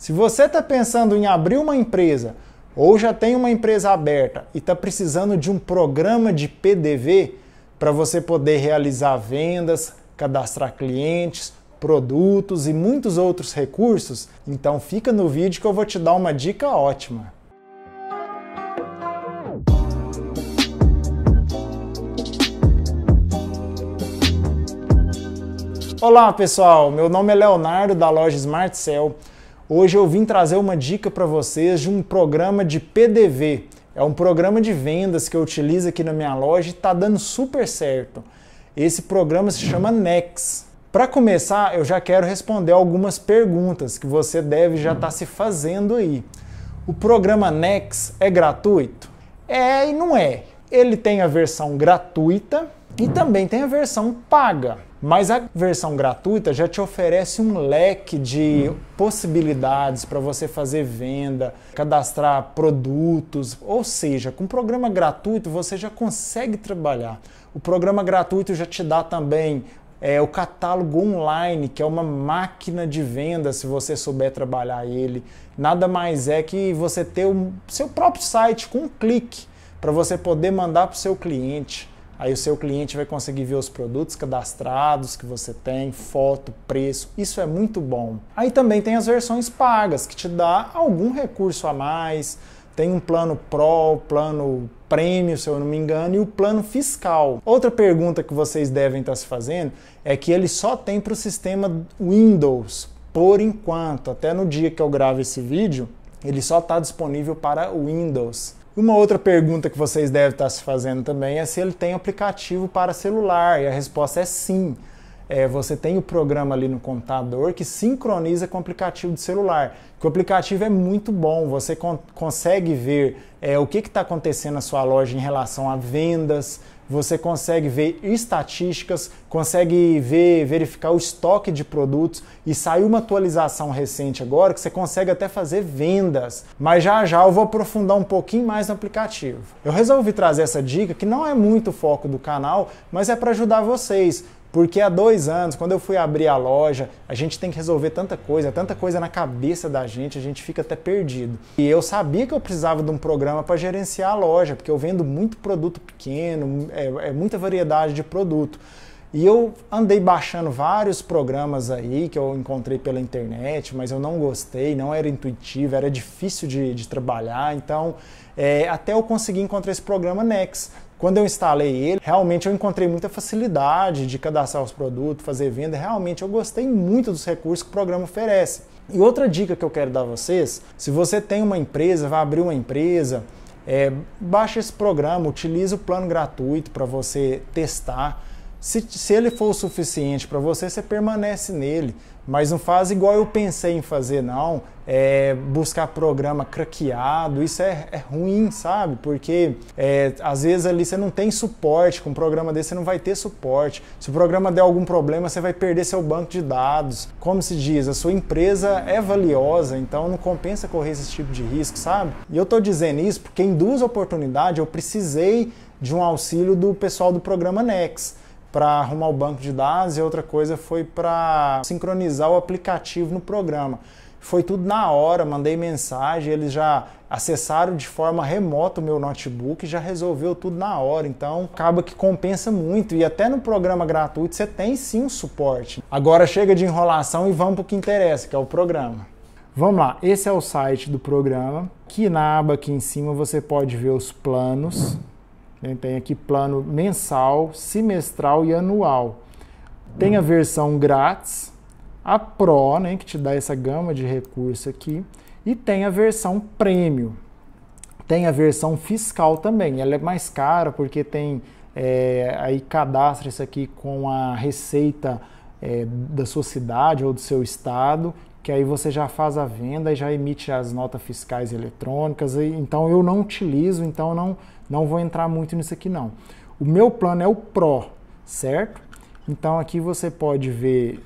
Se você está pensando em abrir uma empresa ou já tem uma empresa aberta e está precisando de um programa de PDV para você poder realizar vendas, cadastrar clientes, produtos e muitos outros recursos, então fica no vídeo que eu vou te dar uma dica ótima. Olá pessoal, meu nome é Leonardo da loja Smart Cell. Hoje eu vim trazer uma dica para vocês de um programa de PDV. É um programa de vendas que eu utilizo aqui na minha loja e está dando super certo. Esse programa se chama Nex. Para começar, eu já quero responder algumas perguntas que você deve já estar tá se fazendo aí. O programa Nex é gratuito? É e não é. Ele tem a versão gratuita e também tem a versão paga. Mas a versão gratuita já te oferece um leque de hum. possibilidades para você fazer venda, cadastrar produtos, ou seja, com um programa gratuito você já consegue trabalhar. O programa gratuito já te dá também é, o catálogo online, que é uma máquina de venda se você souber trabalhar ele. Nada mais é que você ter o seu próprio site com um clique para você poder mandar para o seu cliente. Aí o seu cliente vai conseguir ver os produtos cadastrados que você tem, foto, preço. Isso é muito bom. Aí também tem as versões pagas, que te dá algum recurso a mais. Tem um plano Pro, plano prêmio, se eu não me engano, e o plano fiscal. Outra pergunta que vocês devem estar se fazendo é que ele só tem para o sistema Windows, por enquanto. Até no dia que eu gravo esse vídeo, ele só está disponível para Windows. Uma outra pergunta que vocês devem estar se fazendo também é se ele tem aplicativo para celular, e a resposta é sim. É, você tem o programa ali no computador que sincroniza com o aplicativo de celular. Que o aplicativo é muito bom, você con consegue ver é, o que está acontecendo na sua loja em relação a vendas, você consegue ver estatísticas, consegue ver, verificar o estoque de produtos e saiu uma atualização recente agora que você consegue até fazer vendas. Mas já já eu vou aprofundar um pouquinho mais no aplicativo. Eu resolvi trazer essa dica que não é muito o foco do canal, mas é para ajudar vocês porque há dois anos, quando eu fui abrir a loja, a gente tem que resolver tanta coisa, tanta coisa na cabeça da gente, a gente fica até perdido. E eu sabia que eu precisava de um programa para gerenciar a loja, porque eu vendo muito produto pequeno, é, é muita variedade de produto. E eu andei baixando vários programas aí que eu encontrei pela internet, mas eu não gostei, não era intuitivo, era difícil de, de trabalhar. Então, é, até eu consegui encontrar esse programa Nex, quando eu instalei ele, realmente eu encontrei muita facilidade de cadastrar os produtos, fazer venda. Realmente eu gostei muito dos recursos que o programa oferece. E outra dica que eu quero dar a vocês: se você tem uma empresa, vai abrir uma empresa, é, baixa esse programa, utilize o plano gratuito para você testar. Se, se ele for o suficiente para você, você permanece nele. Mas não faz igual eu pensei em fazer, não. É, buscar programa craqueado, isso é, é ruim, sabe? Porque é, às vezes ali você não tem suporte, com um programa desse você não vai ter suporte. Se o programa der algum problema, você vai perder seu banco de dados. Como se diz, a sua empresa é valiosa, então não compensa correr esse tipo de risco, sabe? E eu tô dizendo isso porque em duas oportunidades eu precisei de um auxílio do pessoal do programa Next para arrumar o banco de dados e outra coisa foi para sincronizar o aplicativo no programa. Foi tudo na hora, mandei mensagem, eles já acessaram de forma remota o meu notebook, já resolveu tudo na hora. Então, acaba que compensa muito e até no programa gratuito você tem sim um suporte. Agora chega de enrolação e vamos para o que interessa, que é o programa. Vamos lá, esse é o site do programa. Aqui na aba aqui em cima você pode ver os planos tem aqui plano mensal, semestral e anual. Tem a versão grátis, a Pro, né, que te dá essa gama de recursos aqui, e tem a versão prêmio. Tem a versão fiscal também, ela é mais cara porque tem é, aí cadastra isso aqui com a receita é, da sua cidade ou do seu estado, que aí você já faz a venda e já emite as notas fiscais eletrônicas. E, então eu não utilizo, então não não vou entrar muito nisso aqui não. O meu plano é o Pro, certo? Então aqui você pode ver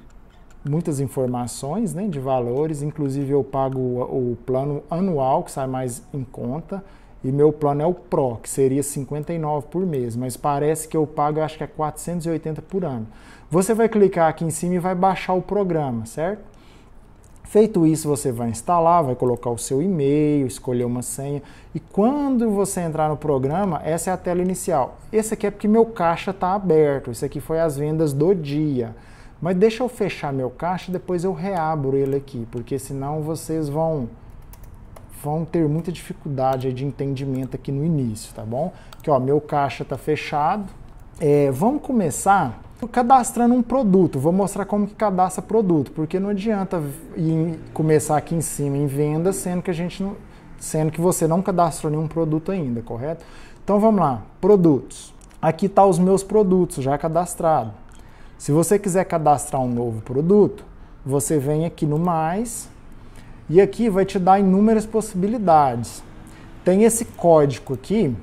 muitas informações né, de valores, inclusive eu pago o, o plano anual, que sai mais em conta, e meu plano é o Pro, que seria 59 por mês, mas parece que eu pago, acho que é 480 por ano. Você vai clicar aqui em cima e vai baixar o programa, certo? Feito isso, você vai instalar, vai colocar o seu e-mail, escolher uma senha e quando você entrar no programa, essa é a tela inicial. Esse aqui é porque meu caixa está aberto, isso aqui foi as vendas do dia. Mas deixa eu fechar meu caixa, depois eu reabro ele aqui, porque senão vocês vão vão ter muita dificuldade de entendimento aqui no início, tá bom? Que ó, meu caixa está fechado. É, vamos começar cadastrando um produto. Vou mostrar como que cadastra produto, porque não adianta ir, começar aqui em cima em venda, sendo que a gente não, sendo que você não cadastrou nenhum produto ainda, correto? Então vamos lá, produtos. Aqui tá os meus produtos já cadastrado. Se você quiser cadastrar um novo produto, você vem aqui no mais e aqui vai te dar inúmeras possibilidades. Tem esse código aqui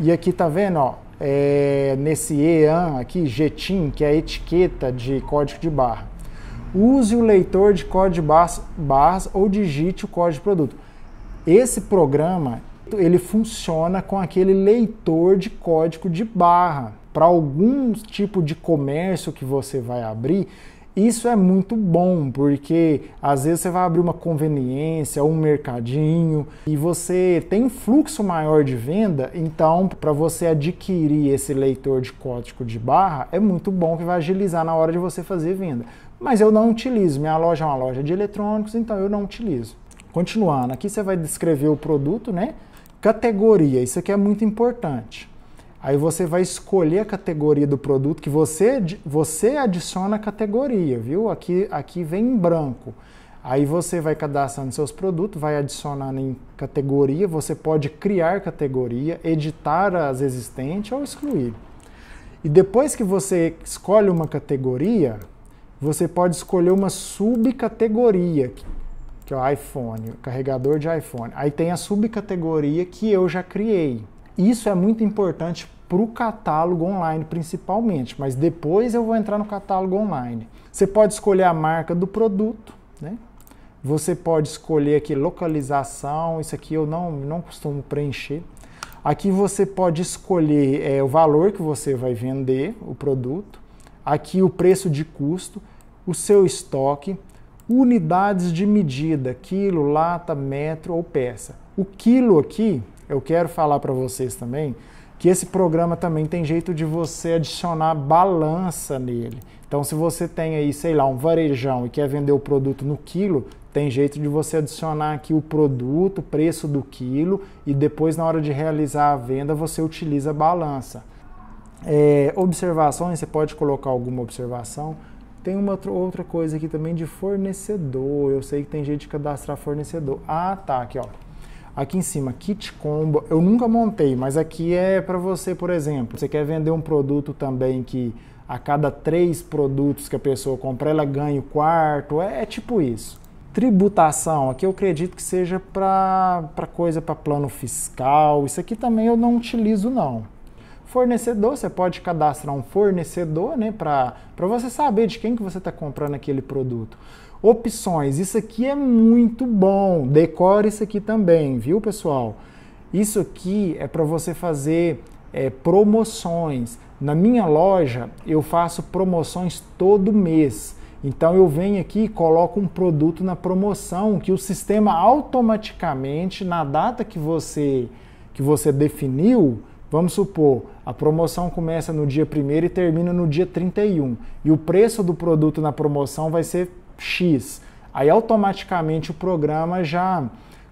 e aqui tá vendo, ó, é, nesse EAN aqui, GTIN, que é a etiqueta de código de barra. Use o leitor de código de barras, barras ou digite o código de produto. Esse programa ele funciona com aquele leitor de código de barra. Para algum tipo de comércio que você vai abrir, isso é muito bom, porque às vezes você vai abrir uma conveniência, um mercadinho, e você tem um fluxo maior de venda, então para você adquirir esse leitor de código de barra, é muito bom que vai agilizar na hora de você fazer venda. Mas eu não utilizo, minha loja é uma loja de eletrônicos, então eu não utilizo. Continuando, aqui você vai descrever o produto, né? Categoria, isso aqui é muito importante. Aí você vai escolher a categoria do produto que você, você adiciona a categoria, viu? Aqui, aqui vem em branco. Aí você vai cadastrando seus produtos, vai adicionando em categoria, você pode criar categoria, editar as existentes ou excluir. E depois que você escolhe uma categoria, você pode escolher uma subcategoria, que é o iPhone, carregador de iPhone. Aí tem a subcategoria que eu já criei. Isso é muito importante para o catálogo online principalmente, mas depois eu vou entrar no catálogo online. Você pode escolher a marca do produto, né? Você pode escolher aqui localização, isso aqui eu não, não costumo preencher. Aqui você pode escolher é, o valor que você vai vender o produto, aqui o preço de custo, o seu estoque, unidades de medida, quilo, lata, metro ou peça. O quilo aqui, eu quero falar para vocês também, que esse programa também tem jeito de você adicionar balança nele. Então, se você tem aí, sei lá, um varejão e quer vender o produto no quilo, tem jeito de você adicionar aqui o produto, o preço do quilo e depois, na hora de realizar a venda, você utiliza a balança. É, observações, você pode colocar alguma observação. Tem uma outra coisa aqui também de fornecedor. Eu sei que tem jeito de cadastrar fornecedor. Ah, tá, aqui ó. Aqui em cima, kit combo, eu nunca montei, mas aqui é para você, por exemplo, você quer vender um produto também que a cada três produtos que a pessoa compra, ela ganha o quarto, é, é tipo isso. Tributação, aqui eu acredito que seja para coisa para plano fiscal, isso aqui também eu não utilizo não. Fornecedor, você pode cadastrar um fornecedor, né, para você saber de quem que você está comprando aquele produto. Opções, isso aqui é muito bom. Decore isso aqui também, viu, pessoal? Isso aqui é para você fazer é, promoções. Na minha loja, eu faço promoções todo mês. Então eu venho aqui e coloco um produto na promoção que o sistema automaticamente na data que você que você definiu, vamos supor, a promoção começa no dia 1 e termina no dia 31, e o preço do produto na promoção vai ser X, aí automaticamente o programa já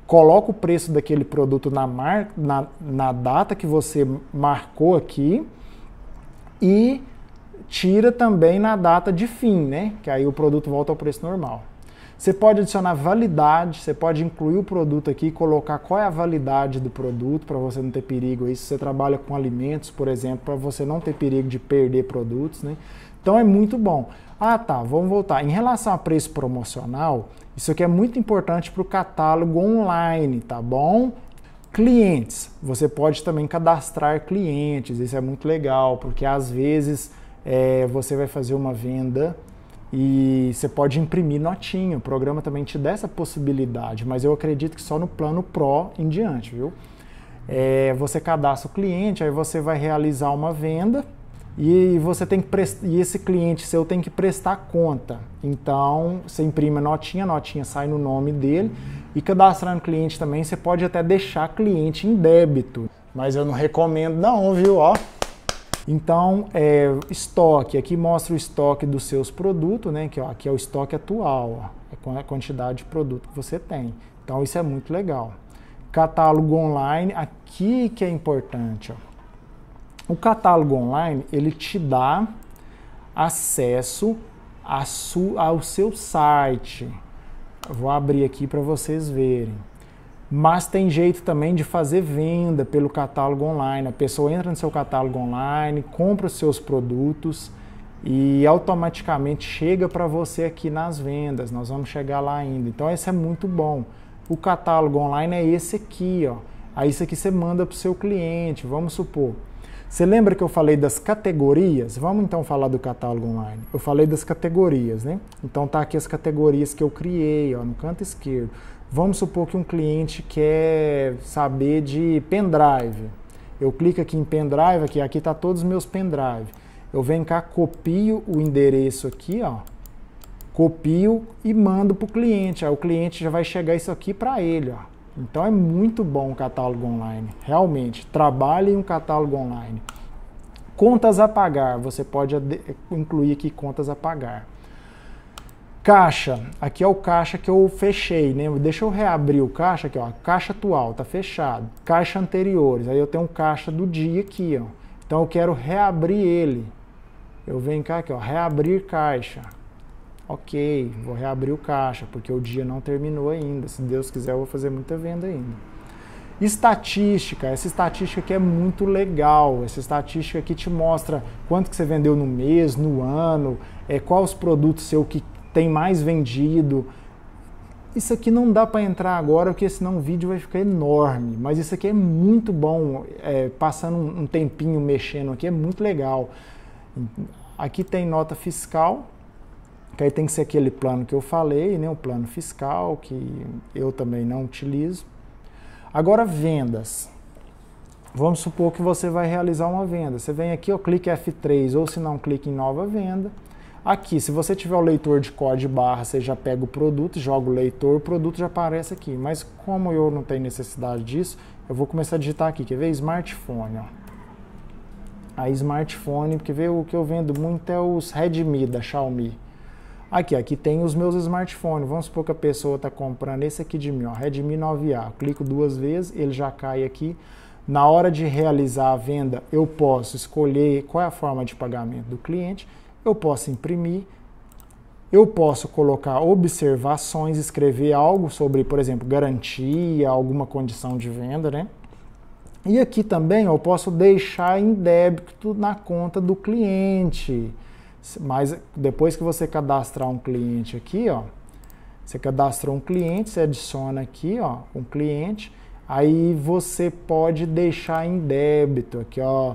coloca o preço daquele produto na, mar, na, na data que você marcou aqui e tira também na data de fim, né? Que aí o produto volta ao preço normal. Você pode adicionar validade, você pode incluir o produto aqui, colocar qual é a validade do produto para você não ter perigo. Isso você trabalha com alimentos, por exemplo, para você não ter perigo de perder produtos, né? Então é muito bom. Ah, tá, vamos voltar. Em relação a preço promocional, isso aqui é muito importante para o catálogo online, tá bom? Clientes, você pode também cadastrar clientes, isso é muito legal, porque às vezes é, você vai fazer uma venda e você pode imprimir notinha. O programa também te dá essa possibilidade, mas eu acredito que só no plano Pro em diante, viu? É, você cadastra o cliente, aí você vai realizar uma venda e você tem que e esse cliente seu tem que prestar conta. Então você imprime a notinha, a notinha sai no nome dele e cadastrando cliente também você pode até deixar cliente em débito. Mas eu não recomendo não, viu? Ó. Então, é, estoque, aqui mostra o estoque dos seus produtos, né? Que, ó, aqui é o estoque atual, ó, é a quantidade de produto que você tem. Então, isso é muito legal. Catálogo online, aqui que é importante. Ó. O catálogo online, ele te dá acesso ao seu site. Eu vou abrir aqui para vocês verem. Mas tem jeito também de fazer venda pelo catálogo online. A pessoa entra no seu catálogo online, compra os seus produtos e automaticamente chega para você aqui nas vendas. Nós vamos chegar lá ainda. Então esse é muito bom. O catálogo online é esse aqui, ó. Aí isso aqui você manda para o seu cliente, vamos supor. Você lembra que eu falei das categorias? Vamos então falar do catálogo online. Eu falei das categorias, né? Então tá aqui as categorias que eu criei, ó, no canto esquerdo. Vamos supor que um cliente quer saber de pendrive. Eu clico aqui em pendrive, aqui aqui está todos os meus pendrive. Eu venho cá, copio o endereço aqui, ó, copio e mando para o cliente. Aí o cliente já vai chegar isso aqui para ele. Ó. Então é muito bom o catálogo online, realmente. Trabalhe em um catálogo online. Contas a pagar, você pode incluir aqui contas a pagar. Caixa, aqui é o caixa que eu fechei, né? Deixa eu reabrir o caixa aqui, ó. Caixa atual, tá fechado. Caixa anteriores, aí eu tenho um caixa do dia aqui, ó. Então eu quero reabrir ele. Eu venho cá aqui, ó, reabrir caixa. Ok, vou reabrir o caixa, porque o dia não terminou ainda. Se Deus quiser, eu vou fazer muita venda ainda. Estatística, essa estatística aqui é muito legal, essa estatística aqui te mostra quanto que você vendeu no mês, no ano, é, quais os produtos seu que tem mais vendido. Isso aqui não dá para entrar agora, porque senão o vídeo vai ficar enorme. Mas isso aqui é muito bom, é, passando um tempinho mexendo aqui é muito legal. Aqui tem nota fiscal, que aí tem que ser aquele plano que eu falei, né? o plano fiscal, que eu também não utilizo. Agora, vendas. Vamos supor que você vai realizar uma venda. Você vem aqui, ó, clique F3 ou se não, clique em nova venda. Aqui, se você tiver o leitor de código barra, você já pega o produto, joga o leitor, o produto já aparece aqui. Mas como eu não tenho necessidade disso, eu vou começar a digitar aqui, quer ver? Smartphone, ó. Aí smartphone, porque vê, o que eu vendo muito é os Redmi da Xiaomi. Aqui, aqui tem os meus smartphones. Vamos supor que a pessoa está comprando esse aqui de mim, ó, Redmi 9A. clico duas vezes, ele já cai aqui. Na hora de realizar a venda, eu posso escolher qual é a forma de pagamento do cliente eu posso imprimir, eu posso colocar observações, escrever algo sobre, por exemplo, garantia, alguma condição de venda, né? E aqui também eu posso deixar em débito na conta do cliente. Mas depois que você cadastrar um cliente aqui, ó, você cadastrou um cliente, você adiciona aqui, ó, um cliente, aí você pode deixar em débito aqui, ó,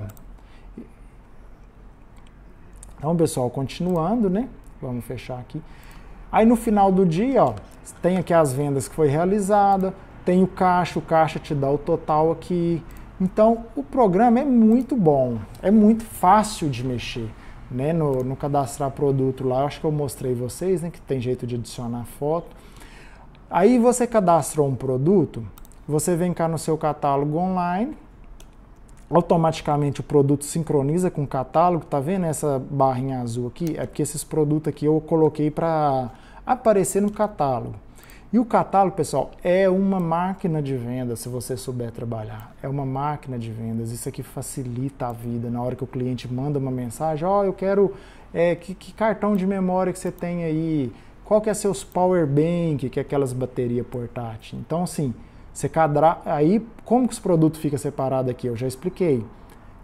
então, pessoal, continuando, né? Vamos fechar aqui. Aí no final do dia, ó, tem aqui as vendas que foi realizada, tem o caixa, o caixa te dá o total aqui. Então, o programa é muito bom, é muito fácil de mexer. Né, no, no cadastrar produto lá, acho que eu mostrei vocês, né, que tem jeito de adicionar foto. Aí você cadastrou um produto, você vem cá no seu catálogo online, automaticamente o produto sincroniza com o catálogo, tá vendo essa barrinha azul aqui? É porque esses produtos aqui eu coloquei para aparecer no catálogo. E o catálogo, pessoal, é uma máquina de venda se você souber trabalhar. É uma máquina de vendas. Isso aqui facilita a vida. Na hora que o cliente manda uma mensagem, ó, oh, eu quero é, que, que, cartão de memória que você tem aí? Qual que é seus power bank, que é aquelas baterias portátil? Então, assim, você cadra... Aí, como que esse produto fica separado aqui? Eu já expliquei.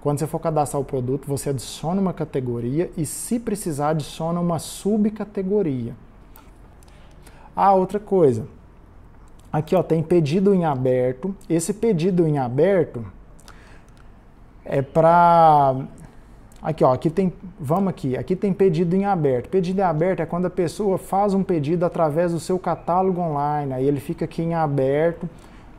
Quando você for cadastrar o produto, você adiciona uma categoria e, se precisar, adiciona uma subcategoria. Ah, outra coisa. Aqui ó, tem pedido em aberto. Esse pedido em aberto é para Aqui, ó, aqui tem, vamos aqui, aqui tem pedido em aberto. Pedido em aberto é quando a pessoa faz um pedido através do seu catálogo online, aí ele fica aqui em aberto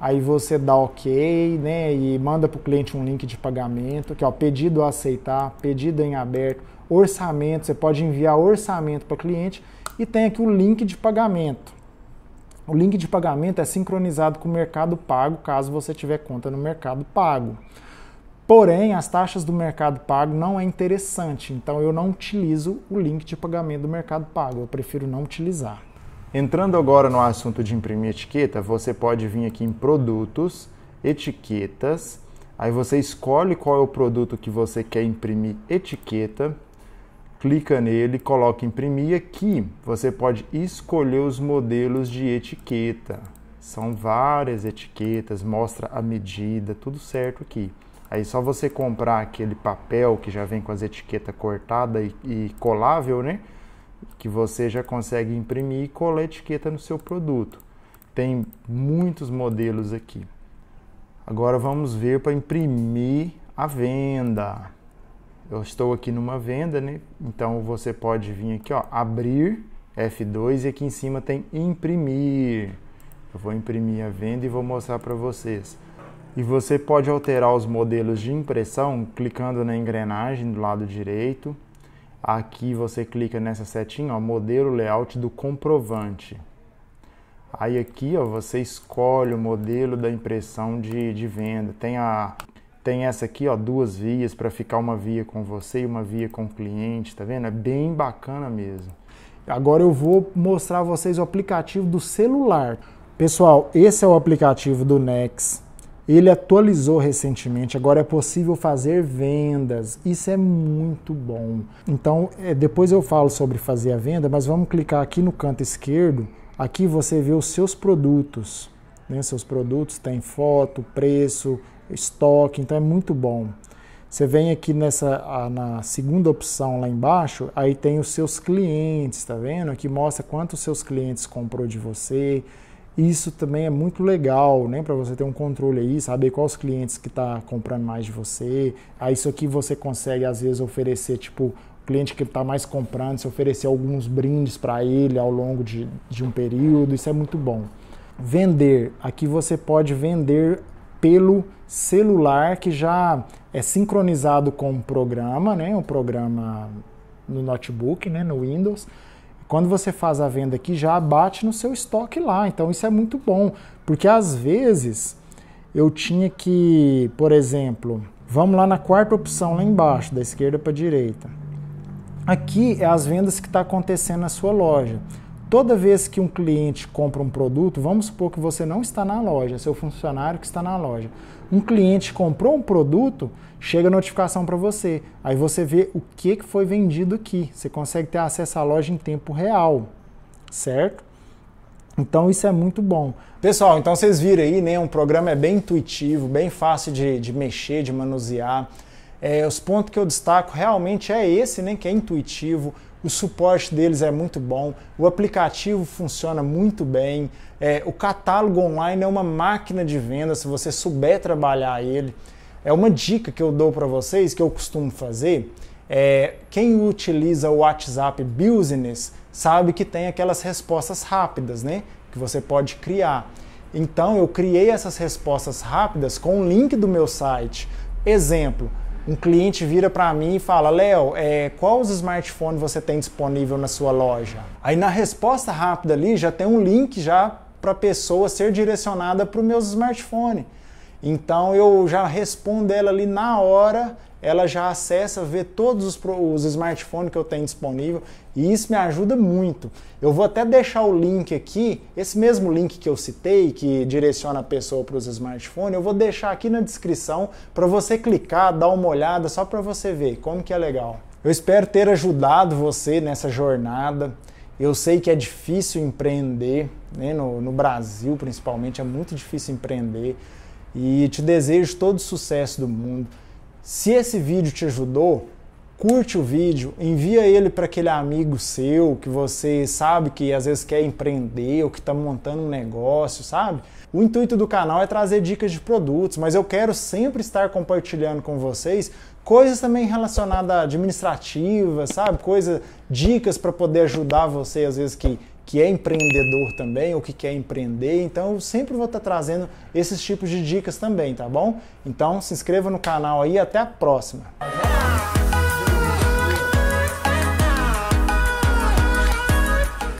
aí você dá ok, né, e manda para o cliente um link de pagamento, que é o pedido a aceitar, pedido em aberto, orçamento, você pode enviar orçamento para o cliente e tem aqui o link de pagamento. O link de pagamento é sincronizado com o Mercado Pago, caso você tiver conta no Mercado Pago. Porém, as taxas do Mercado Pago não é interessante, então eu não utilizo o link de pagamento do Mercado Pago, eu prefiro não utilizar. Entrando agora no assunto de imprimir etiqueta, você pode vir aqui em produtos, etiquetas, aí você escolhe qual é o produto que você quer imprimir etiqueta, clica nele, coloca imprimir aqui. Você pode escolher os modelos de etiqueta. São várias etiquetas, mostra a medida, tudo certo aqui. Aí só você comprar aquele papel que já vem com as etiquetas cortada e, e colável, né? que você já consegue imprimir e colar etiqueta no seu produto. Tem muitos modelos aqui. Agora vamos ver para imprimir a venda. Eu estou aqui numa venda, né? Então você pode vir aqui, ó, abrir F2 e aqui em cima tem imprimir. Eu vou imprimir a venda e vou mostrar para vocês. E você pode alterar os modelos de impressão clicando na engrenagem do lado direito Aqui você clica nessa setinha, ó, modelo layout do comprovante. Aí aqui ó, você escolhe o modelo da impressão de, de venda. Tem, a, tem essa aqui, ó, duas vias para ficar uma via com você e uma via com o cliente, tá vendo? É bem bacana mesmo. Agora eu vou mostrar a vocês o aplicativo do celular. Pessoal, esse é o aplicativo do Nex. Ele atualizou recentemente, agora é possível fazer vendas. Isso é muito bom. Então, é, depois eu falo sobre fazer a venda, mas vamos clicar aqui no canto esquerdo. Aqui você vê os seus produtos. Né? Seus produtos têm foto, preço, estoque, então é muito bom. Você vem aqui nessa na segunda opção lá embaixo, aí tem os seus clientes, tá vendo? Aqui mostra quantos seus clientes comprou de você, isso também é muito legal, né? Para você ter um controle aí, saber quais clientes que tá comprando mais de você. Aí isso aqui você consegue às vezes oferecer tipo o cliente que está mais comprando, se oferecer alguns brindes para ele ao longo de, de um período, isso é muito bom. Vender, aqui você pode vender pelo celular que já é sincronizado com o programa, né? O programa no notebook, né? No Windows quando você faz a venda aqui, já abate no seu estoque lá. Então isso é muito bom, porque às vezes eu tinha que, por exemplo, vamos lá na quarta opção lá embaixo, da esquerda para a direita. Aqui é as vendas que está acontecendo na sua loja. Toda vez que um cliente compra um produto, vamos supor que você não está na loja, seu funcionário que está na loja. Um cliente comprou um produto, chega a notificação para você. Aí você vê o que foi vendido aqui. Você consegue ter acesso à loja em tempo real, certo? Então isso é muito bom. Pessoal, então vocês viram aí, né? Um programa é bem intuitivo, bem fácil de, de mexer, de manusear. É, os pontos que eu destaco realmente é esse, né? Que é intuitivo o suporte deles é muito bom, o aplicativo funciona muito bem, é, o catálogo online é uma máquina de venda se você souber trabalhar ele. É uma dica que eu dou para vocês, que eu costumo fazer. É, quem utiliza o WhatsApp Business sabe que tem aquelas respostas rápidas, né? Que você pode criar. Então eu criei essas respostas rápidas com o link do meu site. Exemplo, um cliente vira para mim e fala: Léo, é, os smartphones você tem disponível na sua loja? Aí na resposta rápida ali já tem um link já para a pessoa ser direcionada para o meu smartphone. Então eu já respondo ela ali na hora ela já acessa, vê todos os, os smartphones que eu tenho disponível e isso me ajuda muito. Eu vou até deixar o link aqui, esse mesmo link que eu citei, que direciona a pessoa para os smartphones, eu vou deixar aqui na descrição para você clicar, dar uma olhada, só para você ver como que é legal. Eu espero ter ajudado você nessa jornada. Eu sei que é difícil empreender, né? no, no Brasil principalmente, é muito difícil empreender. E te desejo todo o sucesso do mundo. Se esse vídeo te ajudou, curte o vídeo, envia ele para aquele amigo seu que você sabe que às vezes quer empreender ou que está montando um negócio, sabe? O intuito do canal é trazer dicas de produtos, mas eu quero sempre estar compartilhando com vocês coisas também relacionadas à administrativa, sabe? Coisas, dicas para poder ajudar você às vezes que que é empreendedor também ou que quer empreender. Então eu sempre vou estar trazendo esses tipos de dicas também, tá bom? Então se inscreva no canal aí, até a próxima.